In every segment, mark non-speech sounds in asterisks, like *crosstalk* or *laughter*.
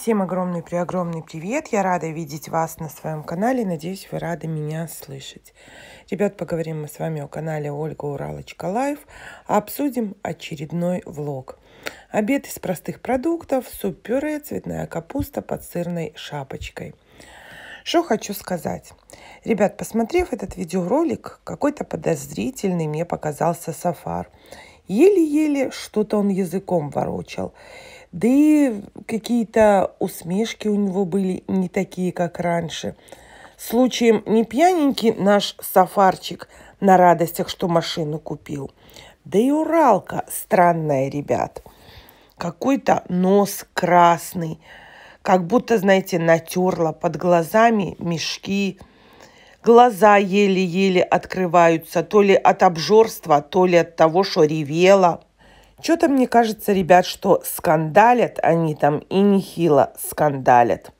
Всем огромный при огромный привет! Я рада видеть вас на своем канале. Надеюсь, вы рады меня слышать. Ребят, поговорим мы с вами о канале Ольга Уралочка Лайф. Обсудим очередной влог. Обед из простых продуктов, суп-пюре, цветная капуста под сырной шапочкой. Что хочу сказать. Ребят, посмотрев этот видеоролик, какой-то подозрительный мне показался сафар. Еле-еле что-то он языком ворочал. Да и какие-то усмешки у него были не такие, как раньше. Случаем не пьяненький наш сафарчик на радостях, что машину купил. Да и Уралка странная, ребят. Какой-то нос красный, как будто, знаете, натерла под глазами мешки, Глаза еле-еле открываются, то ли от обжорства, то ли от того, что ревела. Что-то мне кажется, ребят, что скандалят они там и нехило скандалят.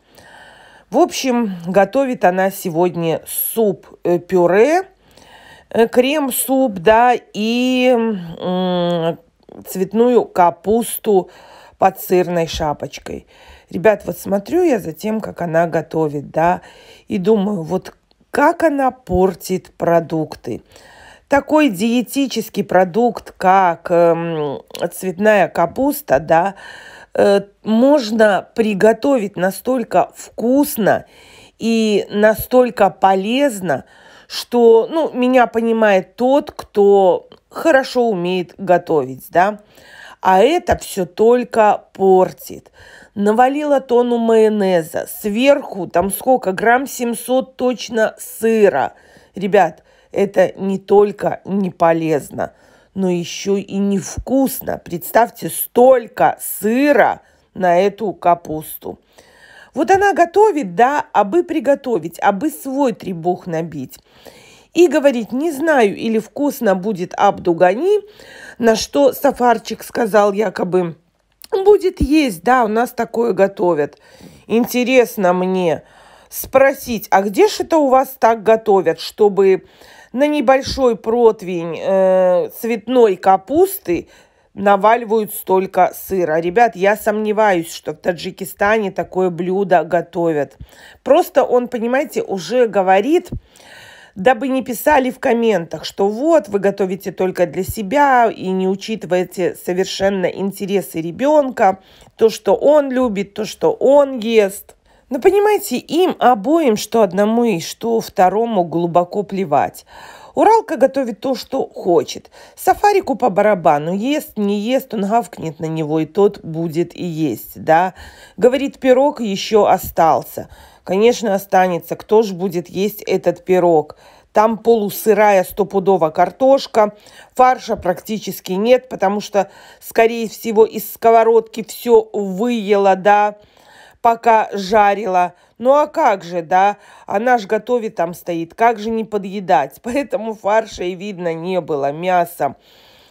В общем, готовит она сегодня суп-пюре, э, э, крем-суп, да, и цветную капусту под сырной шапочкой. Ребят, вот смотрю я за тем, как она готовит, да, и думаю, вот как она портит продукты такой диетический продукт, как эм, цветная капуста, да, э, можно приготовить настолько вкусно и настолько полезно, что, ну, меня понимает тот, кто хорошо умеет готовить, да. А это все только портит. Навалила тону майонеза, сверху там сколько, грамм 700 точно сыра. Ребят, это не только не полезно, но еще и невкусно. Представьте, столько сыра на эту капусту. Вот она готовит, да, а бы приготовить, а бы свой требух набить. И говорит, не знаю, или вкусно будет абдугани, на что Сафарчик сказал якобы, будет есть, да, у нас такое готовят. Интересно мне спросить, а где же это у вас так готовят, чтобы на небольшой противень э, цветной капусты наваливают столько сыра. Ребят, я сомневаюсь, что в Таджикистане такое блюдо готовят. Просто он, понимаете, уже говорит, дабы не писали в комментах, что вот, вы готовите только для себя и не учитываете совершенно интересы ребенка, то, что он любит, то, что он ест. Но ну, понимаете, им обоим, что одному и что второму, глубоко плевать. Уралка готовит то, что хочет. Сафарику по барабану. Ест, не ест, он гавкнет на него, и тот будет и есть, да? Говорит, пирог еще остался. Конечно, останется. Кто же будет есть этот пирог? Там полусырая стопудово картошка, фарша практически нет, потому что, скорее всего, из сковородки все выело, да, пока жарила. Ну а как же, да? Она ж готовит там стоит. Как же не подъедать? *laughs* Поэтому фарша и видно не было, мяса.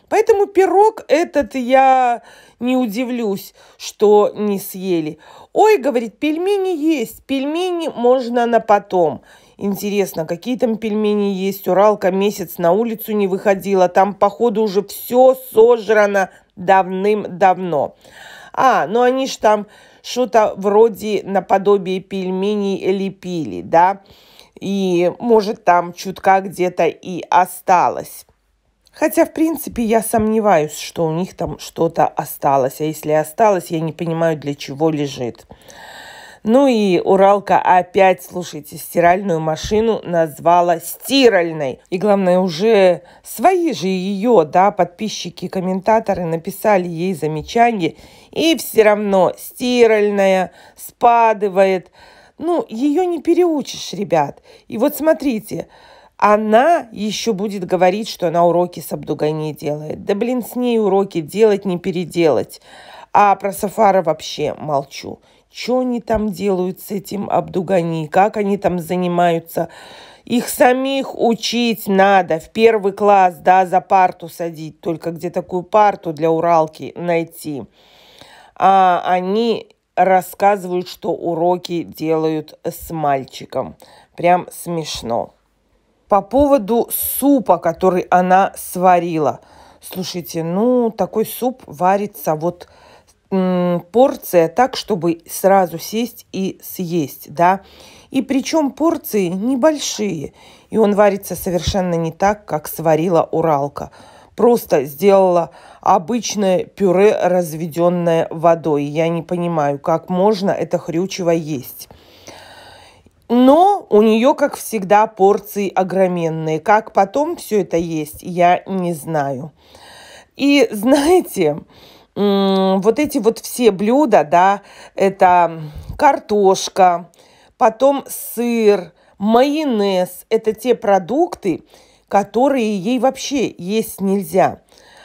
Поэтому пирог этот я не удивлюсь, что не съели. Ой, говорит, пельмени есть, пельмени можно на потом. Интересно, какие там пельмени есть? Уралка месяц на улицу не выходила, там, походу, уже все сожрано давным-давно. А, ну они ж там что-то вроде наподобие пельменей или пили, да, и может там чутка где-то и осталось. Хотя, в принципе, я сомневаюсь, что у них там что-то осталось. А если осталось, я не понимаю, для чего лежит. Ну и Уралка опять, слушайте, стиральную машину назвала стиральной. И главное, уже свои же ее, да, подписчики, комментаторы написали ей замечания И все равно стиральная спадывает. Ну, ее не переучишь, ребят. И вот смотрите, она еще будет говорить, что она уроки с Абдугани делает. Да блин, с ней уроки делать не переделать. А про Сафара вообще молчу что они там делают с этим Абдугани, как они там занимаются. Их самих учить надо, в первый класс, да, за парту садить, только где такую парту для Уралки найти. А они рассказывают, что уроки делают с мальчиком. Прям смешно. По поводу супа, который она сварила. Слушайте, ну, такой суп варится вот порция так, чтобы сразу сесть и съесть, да. И причем порции небольшие, и он варится совершенно не так, как сварила уралка. Просто сделала обычное пюре, разведенное водой. Я не понимаю, как можно это хрючево есть. Но у нее, как всегда, порции огроменные. Как потом все это есть, я не знаю. И знаете, вот эти вот все блюда, да, это картошка, потом сыр, майонез, это те продукты, которые ей вообще есть нельзя.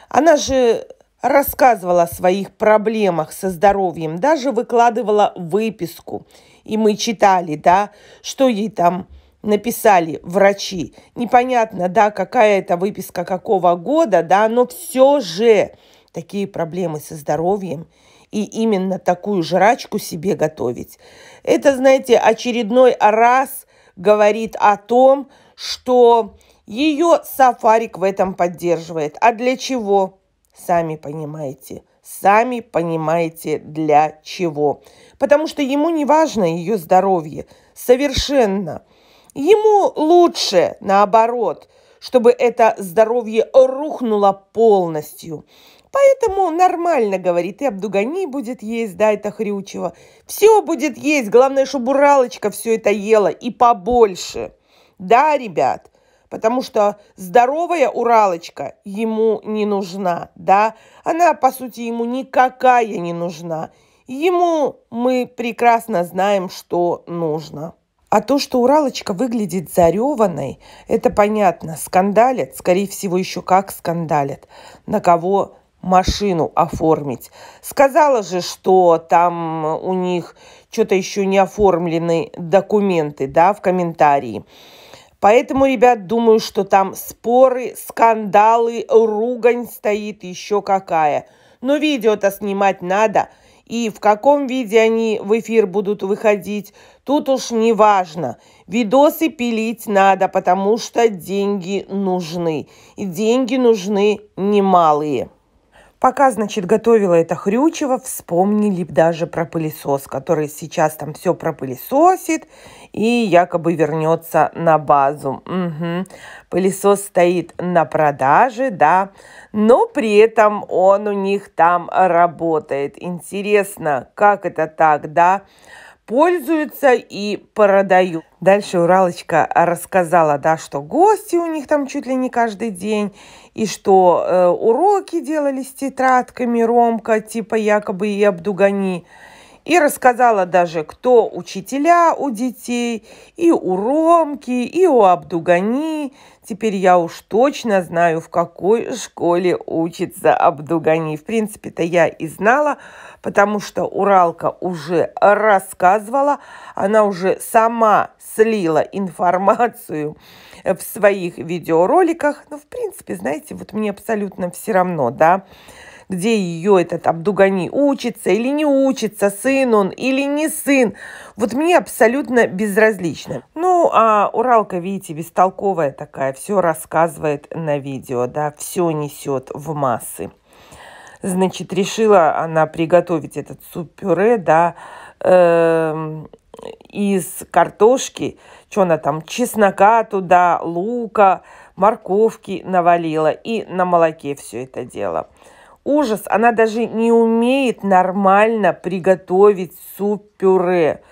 Она же рассказывала о своих проблемах со здоровьем, даже выкладывала выписку. И мы читали, да, что ей там написали врачи. Непонятно, да, какая это выписка какого года, да, но все же такие проблемы со здоровьем и именно такую жрачку себе готовить. Это, знаете, очередной раз говорит о том, что ее сафарик в этом поддерживает. А для чего? Сами понимаете. Сами понимаете, для чего. Потому что ему не важно ее здоровье. Совершенно. Ему лучше, наоборот, чтобы это здоровье рухнуло полностью, Поэтому нормально, говорит, и обдугани будет есть, да, это хрючево. Все будет есть, главное, чтобы Уралочка все это ела и побольше. Да, ребят, потому что здоровая Уралочка ему не нужна, да. Она, по сути, ему никакая не нужна. Ему мы прекрасно знаем, что нужно. А то, что Уралочка выглядит зареванной, это понятно. Скандалят, скорее всего, еще как скандалят. На кого машину оформить. Сказала же, что там у них что-то еще не оформлены документы, да, в комментарии. Поэтому, ребят, думаю, что там споры, скандалы, ругань стоит еще какая. Но видео-то снимать надо. И в каком виде они в эфир будут выходить, тут уж не важно. Видосы пилить надо, потому что деньги нужны. И деньги нужны немалые. Пока, значит, готовила это хрючево, вспомнили даже про пылесос, который сейчас там все пропылесосит и якобы вернется на базу. Угу. Пылесос стоит на продаже, да, но при этом он у них там работает. Интересно, как это так, да? пользуются и продают. Дальше Уралочка рассказала, да, что гости у них там чуть ли не каждый день, и что э, уроки делали с тетрадками Ромка, типа якобы и Абдугани. И рассказала даже, кто учителя у детей, и у Ромки, и у Абдугани. Теперь я уж точно знаю, в какой школе учится Абдугани. В принципе-то я и знала, потому что Уралка уже рассказывала, она уже сама слила информацию в своих видеороликах. Ну, в принципе, знаете, вот мне абсолютно все равно, да где ее этот Абдугани учится или не учится, сын он или не сын. Вот мне абсолютно безразлично. Ну, а Уралка, видите, бестолковая такая, все рассказывает на видео, да, все несет в массы. Значит, решила она приготовить этот суп-пюре, да, э, из картошки, что она там, чеснока туда, лука, морковки навалила и на молоке все это дело ужас, она даже не умеет нормально приготовить суп-пюре.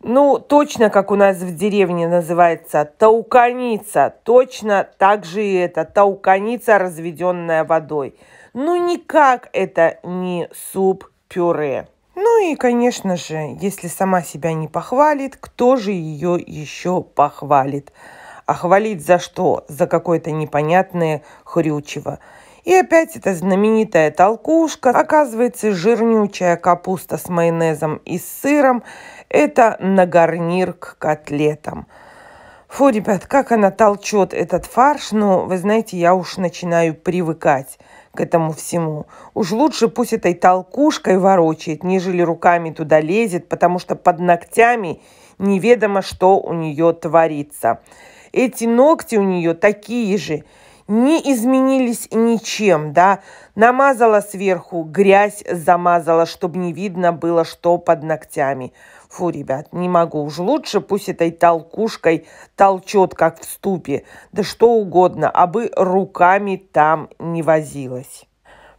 Ну, точно, как у нас в деревне называется, тауканица. Точно так же и это, тауканица, разведенная водой. Ну, никак это не суп-пюре. Ну и, конечно же, если сама себя не похвалит, кто же ее еще похвалит? А хвалить за что? За какое-то непонятное хрючево. И опять эта знаменитая толкушка. Оказывается, жирнючая капуста с майонезом и с сыром – это на гарнир к котлетам. Фу, ребят, как она толчет этот фарш, но, ну, вы знаете, я уж начинаю привыкать к этому всему. Уж лучше пусть этой толкушкой ворочает, нежели руками туда лезет, потому что под ногтями неведомо, что у нее творится. Эти ногти у нее такие же – не изменились ничем, да. Намазала сверху грязь, замазала, чтобы не видно было, что под ногтями. Фу, ребят, не могу. Уж лучше пусть этой толкушкой толчет, как в ступе. Да что угодно, а бы руками там не возилась.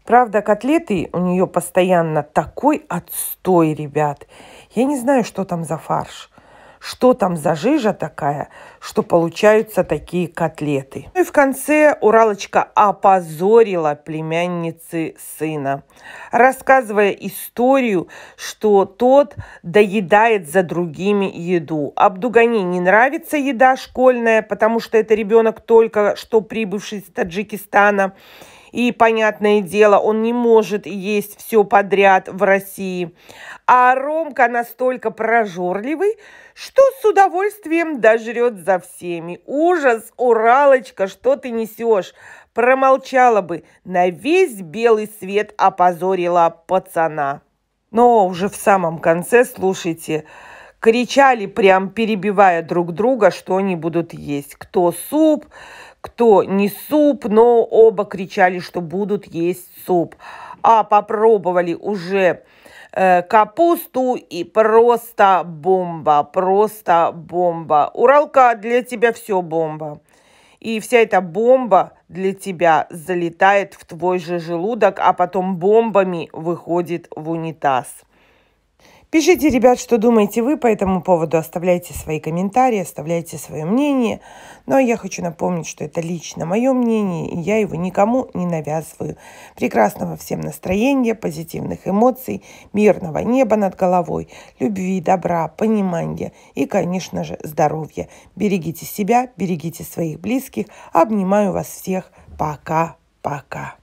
Правда, котлеты у нее постоянно такой отстой, ребят. Я не знаю, что там за фарш что там за жижа такая, что получаются такие котлеты. Ну и в конце Уралочка опозорила племянницы сына, рассказывая историю, что тот доедает за другими еду. Абдугани не нравится еда школьная, потому что это ребенок только что прибывший из Таджикистана. И, понятное дело, он не может есть все подряд в России. А Ромка настолько прожорливый, что с удовольствием дожрет за всеми. Ужас, Уралочка, что ты несешь? Промолчала бы, на весь белый свет опозорила пацана. Но уже в самом конце, слушайте, кричали, прям перебивая друг друга, что они будут есть. Кто суп, кто не суп, но оба кричали, что будут есть суп. А попробовали уже Э, капусту и просто бомба, просто бомба. Уралка для тебя все бомба. И вся эта бомба для тебя залетает в твой же желудок, а потом бомбами выходит в унитаз. Пишите, ребят, что думаете вы по этому поводу. Оставляйте свои комментарии, оставляйте свое мнение. Ну а я хочу напомнить, что это лично мое мнение, и я его никому не навязываю. Прекрасного всем настроения, позитивных эмоций, мирного неба над головой, любви, добра, понимания и, конечно же, здоровья. Берегите себя, берегите своих близких. Обнимаю вас всех. Пока-пока.